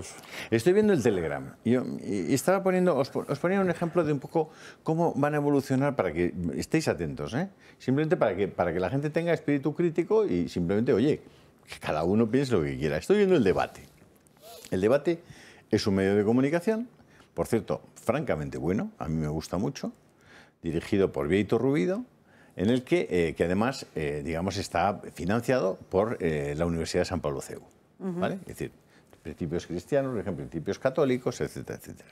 Pues, Estoy viendo el Telegram y, estaba poniendo, os, ponía un ejemplo de un poco cómo van a evolucionar para que estéis atentos, ¿eh? simplemente para que, para que la gente tenga espíritu crítico y simplemente, oye, que cada uno piense lo que quiera. Estoy viendo el debate. El debate es un medio de comunicación, por cierto, francamente bueno, a mí me gusta mucho, dirigido por vito Rubido, en el que, eh, que además, eh, digamos, está financiado por la Universidad de San Pablo CEU. ¿vale? Es decir, principios cristianos, por ejemplo principios católicos, etcétera, etcétera.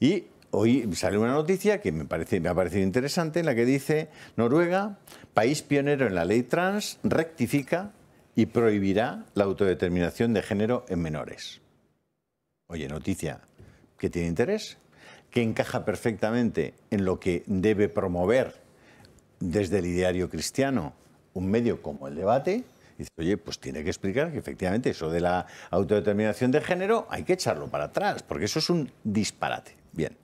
Y hoy sale una noticia que me, parece, me ha parecido interesante, en la que dice Noruega, país pionero en la ley trans, rectifica y prohibirá la autodeterminación de género en menores. Oye, noticia que tiene interés, que encaja perfectamente en lo que debe promover desde el ideario cristiano un medio como el debate, Dice, oye, pues tiene que explicar que efectivamente eso de la autodeterminación de género hay que echarlo para atrás, porque eso es un disparate. Bien.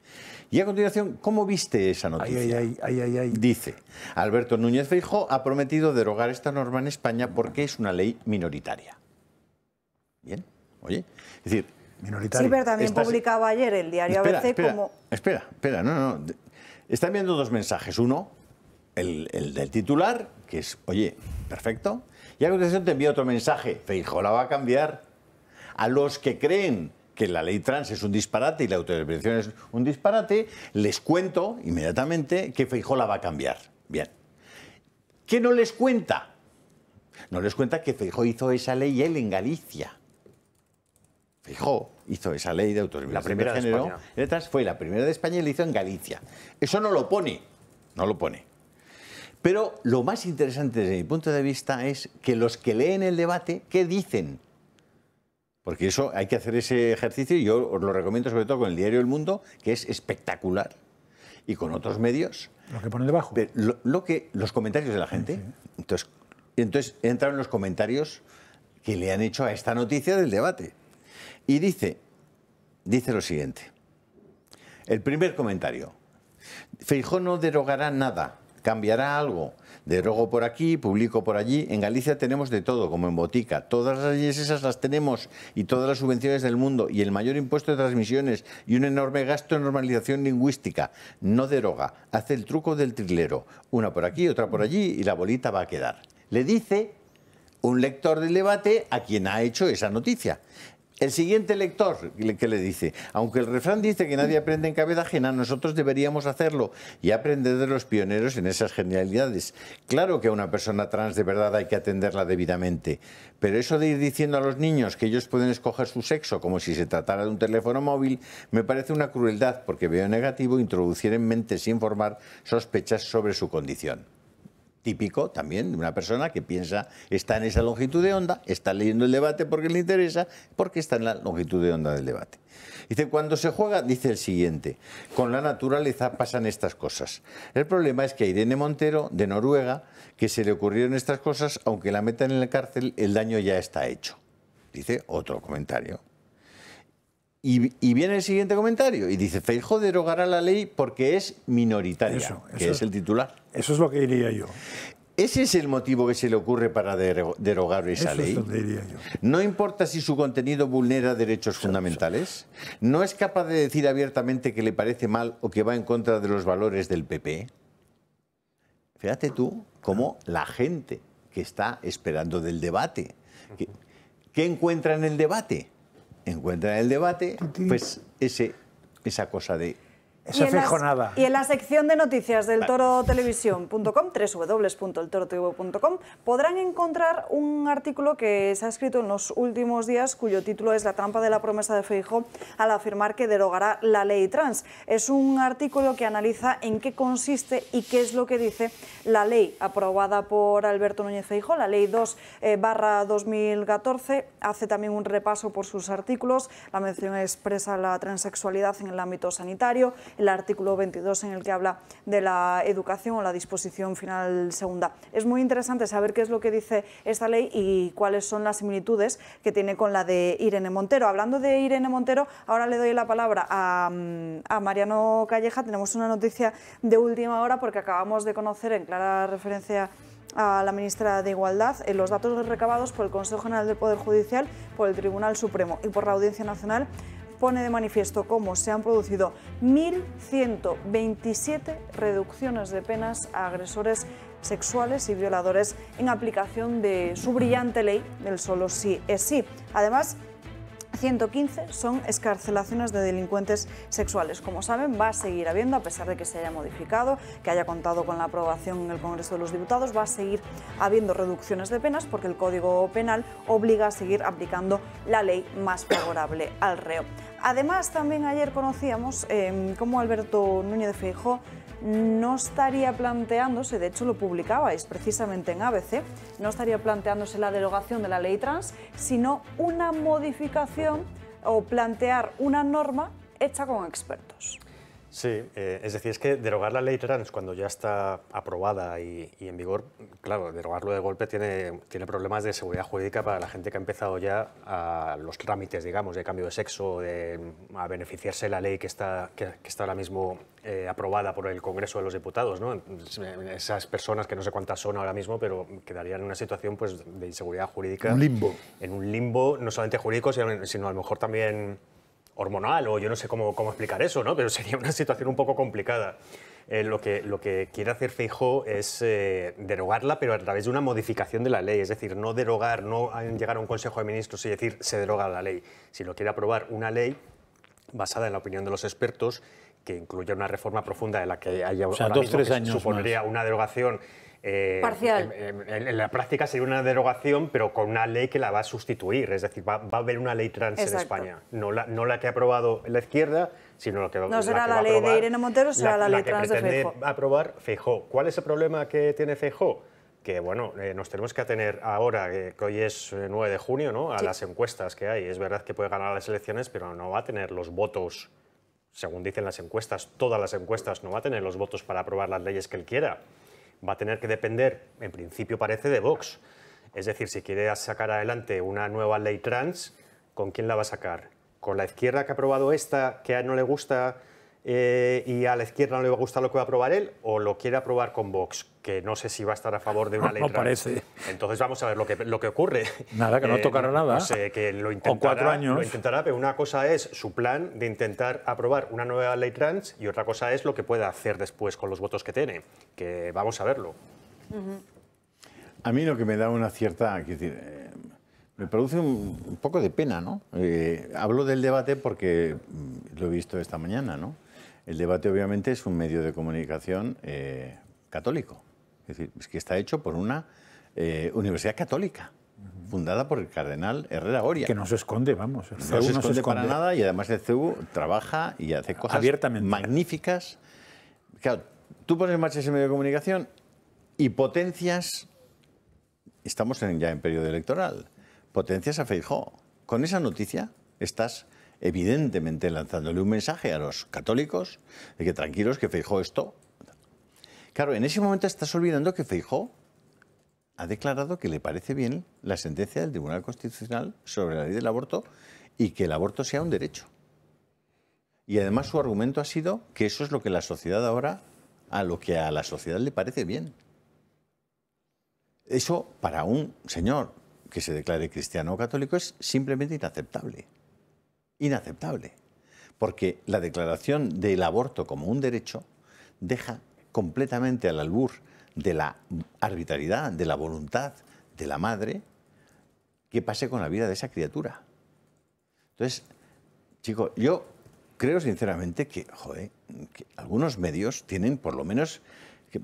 Y a continuación, ¿cómo viste esa noticia? Ay, Dice, Alberto Núñez Feijóo ha prometido derogar esta norma en España porque es una ley minoritaria. Bien, oye, es decir... Minoritaria. Sí, pero también publicaba ayer el diario ABC como... Espera, espera, no, no. Están viendo dos mensajes. Uno, el del titular, que es, oye, perfecto, y a continuación te envío otro mensaje. Feijó la va a cambiar. A los que creen que la ley trans es un disparate y la autodeterminación es un disparate, les cuento inmediatamente que Feijó la va a cambiar. Bien. ¿Qué no les cuenta? No les cuenta que Feijó hizo esa ley él en Galicia. Feijó hizo esa ley de autodeterminación la primera de fue la primera de España y la hizo en Galicia. Eso no lo pone. No lo pone. Pero lo más interesante desde mi punto de vista es que los que leen el debate, ¿qué dicen? Porque eso hay que hacer ese ejercicio y yo os lo recomiendo sobre todo con el diario El Mundo, que es espectacular, y con otros medios. Lo que pone debajo. lo, que, los comentarios de la gente. Entonces, entonces entran los comentarios que le han hecho a esta noticia del debate. Y dice, dice lo siguiente. El primer comentario. Feijó no derogará nada cambiará algo. Derogo por aquí, publico por allí. En Galicia tenemos de todo, como en Botica. Todas las leyes esas las tenemos y todas las subvenciones del mundo y el mayor impuesto de transmisiones y un enorme gasto en normalización lingüística. No deroga, hace el truco del trilero. Una por aquí, otra por allí y la bolita va a quedar. Le dice un lector del debate a quien ha hecho esa noticia. El siguiente lector, que le dice? Aunque el refrán dice que nadie aprende en cabeza ajena, nosotros deberíamos hacerlo y aprender de los pioneros en esas genialidades. Claro que a una persona trans de verdad hay que atenderla debidamente, pero eso de ir diciendo a los niños que ellos pueden escoger su sexo como si se tratara de un teléfono móvil me parece una crueldad porque veo negativo introducir en mente sin formar sospechas sobre su condición típico también de una persona que piensa, está en esa longitud de onda, está leyendo el debate porque le interesa, porque está en la longitud de onda del debate. Dice, cuando se juega, dice el siguiente, con la naturaleza pasan estas cosas. El problema es que a Irene Montero, de Noruega, que se le ocurrieron estas cosas, aunque la metan en la cárcel, el daño ya está hecho. Dice otro comentario. Y, viene el siguiente comentario y dice, Feijo derogará la ley porque es minoritaria, que es, el titular. Eso es lo que diría yo. ¿Ese es el motivo que se le ocurre para derogar esa ley? No importa si su contenido vulnera derechos fundamentales, no es capaz de decir abiertamente que le parece mal o que va en contra de los valores del PP. Fíjate tú cómo ah. la gente que está esperando del debate, ¿qué, encuentra en el debate? encuentra el debate pues ese, esa cosa de y en la sección de noticias del torotelevisión.com, www.eltorotv.com, podrán encontrar un artículo que se ha escrito en los últimos días cuyo título es La trampa de la promesa de Feijó al afirmar que derogará la ley trans. Es un artículo que analiza en qué consiste y qué es lo que dice la ley aprobada por Alberto Núñez Feijó, la ley 2 eh, barra 2014. Hace también un repaso por sus artículos, la mención expresa la transexualidad en el ámbito sanitario, el artículo 22 en el que habla de la educación o la disposición final segunda. Es muy interesante saber qué es lo que dice esta ley y cuáles son las similitudes que tiene con la de Irene Montero. Hablando de Irene Montero, ahora le doy la palabra a, Mariano Calleja. Tenemos una noticia de última hora porque acabamos de conocer en clara referencia a la ministra de Igualdad en eh, los datos recabados por el Consejo General del Poder Judicial, por el Tribunal Supremo y por la Audiencia Nacional pone de manifiesto cómo se han producido 1.127 reducciones de penas a agresores sexuales y violadores en aplicación de su brillante ley del solo sí es sí. Además, 115 son escarcelaciones de delincuentes sexuales. Como saben, va a seguir habiendo, a pesar de que se haya modificado, que haya contado con la aprobación en el Congreso de los Diputados, va a seguir habiendo reducciones de penas porque el Código Penal obliga a seguir aplicando la ley más favorable al reo. Además, también ayer conocíamos em, cómo Alberto Núñez de no estaría planteándose, de hecho lo publicabais precisamente en ABC, no estaría planteándose la derogación de la ley trans, sino una modificación o plantear una norma hecha con expertos. Sí, eh, es decir, es que derogar la ley trans cuando ya está aprobada y, en vigor, claro, derogarlo de golpe tiene, tiene problemas de seguridad jurídica para la gente que ha empezado ya a los trámites, digamos, de cambio de sexo, de, a beneficiarse de la ley que está, que, está ahora mismo eh, aprobada por el Congreso de los Diputados. ¿no? Eh, esas personas, que no sé cuántas son ahora mismo, pero quedarían en una situación pues, de inseguridad jurídica. Un limbo. En un limbo, no solamente jurídico, sino a lo mejor también hormonal o yo no sé cómo, explicar eso, ¿no? pero sería una situación un poco complicada. Eh, lo, que, lo que quiere hacer fijo es eh, derogarla, pero a través de una modificación de la ley, es decir, no derogar, no llegar a un Consejo de Ministros y decir se deroga la ley, Si lo quiere aprobar una ley basada en la opinión de los expertos, que incluye una reforma profunda de la que haya o dos, tres años supondría una derogación eh, Parcial. En, la práctica sería una derogación, pero con una ley que la va a sustituir. Es decir, va, a haber una ley trans en España. No la, no la que ha aprobado la izquierda, sino la que va a No será la, ley de Irene Montero, será la, ley trans de Feijó. aprobar Feijó. ¿Cuál es el problema que tiene Feijó? que bueno, eh, nos tenemos que atener ahora, que hoy es 9 eh, de junio, ¿no? a las encuestas que hay. Es verdad que puede ganar las elecciones, pero no va a tener los votos, según dicen las encuestas, todas las encuestas, no va a tener los votos para aprobar las leyes que él quiera. Va a tener que depender, en principio parece, de Vox. Es decir, si quiere sacar adelante una nueva ley trans, ¿con quién la va a sacar? ¿Con la izquierda que ha aprobado esta, que a él no le gusta? Eh, y a la izquierda no le va a gustar lo que va a aprobar él o lo quiere aprobar con Vox, que no sé si va a estar a favor de una ley. trans. No parece. Entonces vamos a ver lo que, ocurre. Nada, que no eh, tocará nada. No sé, que lo intentará, cuatro años. Lo intentará, pero una cosa es su plan de intentar aprobar una nueva ley trans y otra cosa es lo que pueda hacer después con los votos que tiene, que vamos a verlo. A mí lo que me da una cierta... Eh, me produce un, poco de pena, ¿no? hablo del debate porque mm, lo he visto esta mañana, ¿no? El debate obviamente es un medio de comunicación eh, católico. Es decir, es que está hecho por una eh, universidad católica, fundada por el cardenal Herrera Goria. Que no se esconde, vamos. no, se, esconde para nada y además el CEU trabaja y hace cosas Abiertamente. magníficas. Claro, tú pones en marcha ese medio de comunicación y potencias, estamos ya en periodo electoral, potencias a Feijó. Con esa noticia estás evidentemente lanzándole un mensaje a los católicos de que tranquilos, que Feijó esto. Claro, en ese momento estás olvidando que Feijó ha declarado que le parece bien la sentencia del Tribunal Constitucional sobre la ley del aborto y que el aborto sea un derecho. Y además su argumento ha sido que eso es lo que la sociedad ahora, a lo que a la sociedad le parece bien. Eso para un señor que se declare cristiano o católico es simplemente inaceptable inaceptable, porque la declaración del aborto como un derecho deja completamente al albur de la arbitrariedad, de la voluntad de la madre, qué pase con la vida de esa criatura. Entonces, chico yo creo sinceramente que, algunos medios tienen por lo menos...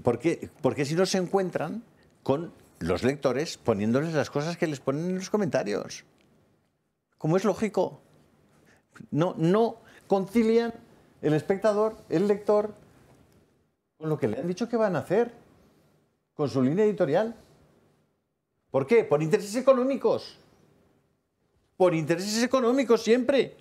Porque, porque si no se encuentran con los lectores poniéndoles las cosas que les ponen en los comentarios. Como es lógico. No, no concilian el espectador, el lector, con lo que le han dicho que van a hacer, con su línea editorial. ¿Por qué? Por intereses económicos. Por intereses económicos siempre.